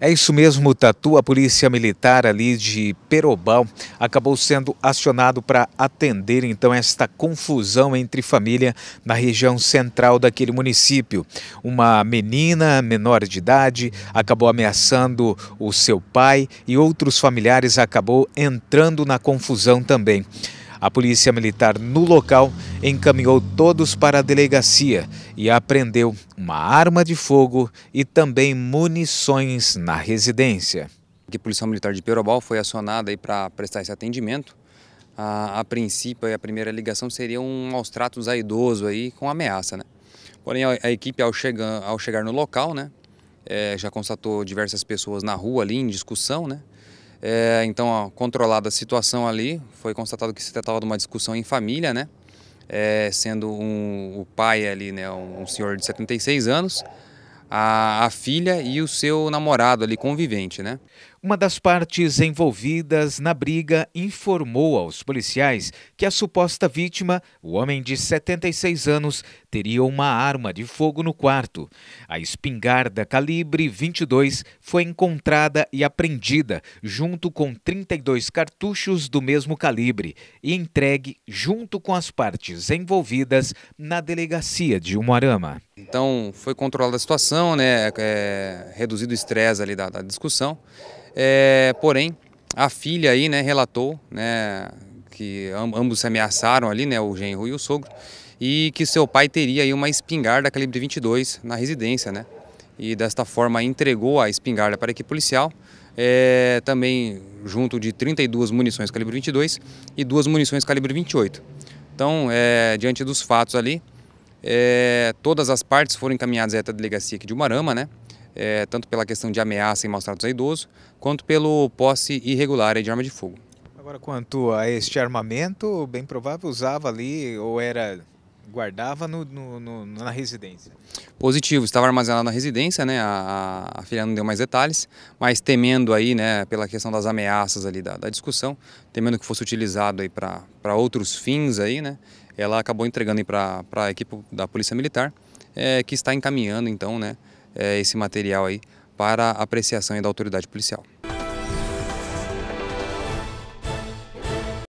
É isso mesmo, Tatu. A polícia militar ali de Perobal acabou sendo acionado para atender então esta confusão entre família na região central daquele município. Uma menina menor de idade acabou ameaçando o seu pai e outros familiares acabou entrando na confusão também. A polícia militar no local encaminhou todos para a delegacia e apreendeu uma arma de fogo e também munições na residência. A Polícia Militar de Perobal foi acionada para prestar esse atendimento. A, a princípio, a primeira ligação seria um maus tratos a idoso aí, com ameaça. Né? Porém, a, a equipe, ao chegar, ao chegar no local, né, é, já constatou diversas pessoas na rua ali em discussão, né? É, então, ó, controlada a situação ali, foi constatado que se tratava de uma discussão em família, né? É, sendo um, o pai ali, né, um, um senhor de 76 anos, a, a, filha e o seu namorado ali convivente, né? Uma das partes envolvidas na briga informou aos policiais que a suposta vítima, o homem de 76 anos, teria uma arma de fogo no quarto. A espingarda calibre 22 foi encontrada e apreendida, junto com 32 cartuchos do mesmo calibre, e entregue junto com as partes envolvidas na delegacia de Umuarama. Então, foi controlada a situação, né? É, é reduzido o estresse ali da, da discussão. É, porém, a filha aí, né, relatou, né, que ambos se ameaçaram ali, né, o genro e o sogro, e que seu pai teria aí uma espingarda calibre 22 na residência, né, e desta forma entregou a espingarda para a equipe policial, é, também junto de 32 munições calibre 22 e duas munições calibre 28. Então, é, diante dos fatos ali, é, todas as partes foram encaminhadas até a delegacia aqui de Umarama, né? é, tanto pela questão de ameaça e maus tratos a idoso, quanto pelo posse irregular de arma de fogo. Agora, quanto a este armamento, bem provável usava ali ou era guardava no, no, no, na residência. Positivo, estava armazenado na residência, né? A, a, a, filha não deu mais detalhes, mas temendo aí, né, pela questão das ameaças ali da, da discussão, temendo que fosse utilizado aí para outros fins aí, né? Ela acabou entregando para a equipe da Polícia Militar, é, que está encaminhando então, né? é, esse material aí para apreciação da autoridade policial.